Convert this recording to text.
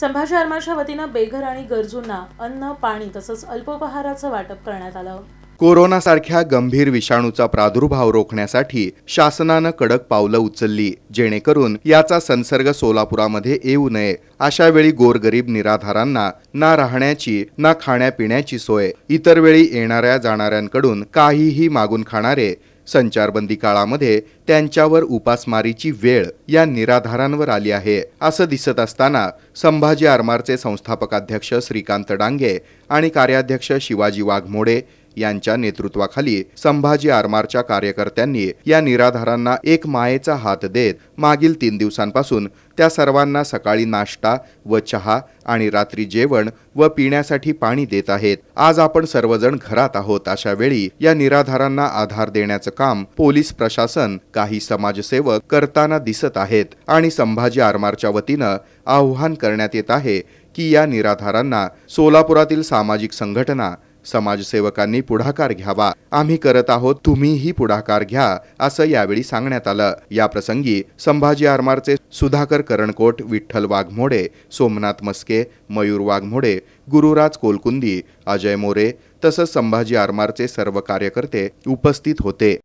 संभाजी आरमाच्या वतीनं बेघर आणि गरजूंना अन्न पाणी तसंच अल्पोपहाराचं वाटप करण्यात आलं कोरोना सारख्या गंभीर विषाणूचा प्रादुर्भाव रोखण्यासाठी शासनानं कडक पावलं उचलली जेणेकरून याचा संसर्ग सोलापुरामध्ये येऊ नये अशा वेळी गोरगरीब निराधारांना ना राहण्याची ना खाण्यापिण्याची सोय इतर वेळी येणाऱ्या जाणाऱ्यांकडून काहीही मागून खाणारे संचारबंदी काळामध्ये त्यांच्यावर उपासमारीची वेळ या निराधारांवर आली आहे असं दिसत असताना संभाजी आरमारचे संस्थापकाध्यक्ष श्रीकांत डांगे आणि कार्याध्यक्ष शिवाजी वाघमोडे यांच्या नेतृत्वाखाली संभाजी आरमारच्या कार्यकर्त्यांनी या निराधारांना एक मायेचा हात देत मागील तीन दिवसांपासून त्या सर्वांना सकाळी नाश्ता व चहा आणि रात्री जेवण व पिण्यासाठी पाणी देत आहेत आज आपण सर्वजण घरात आहोत अशा वेळी या निराधारांना आधार देण्याचं काम पोलीस प्रशासन काही समाजसेवक करताना दिसत आहेत आणि संभाजी आरमारच्या वतीनं आव्हान करण्यात येत आहे की या निराधारांना सोलापुरातील सामाजिक संघटना समाजसेवकांनी पुढाकार घ्यावा आम्ही करत आहोत तुम्हीही पुढाकार घ्या असं यावेळी सांगण्यात आलं या प्रसंगी संभाजी आरमारचे सुधाकर करणकोट विठ्ठल वाघमोडे सोमनाथ मस्के मयूर वाघमोडे गुरुराज कोलकुंदी अजय मोरे तसंच संभाजी आरमारचे सर्व कार्यकर्ते उपस्थित होते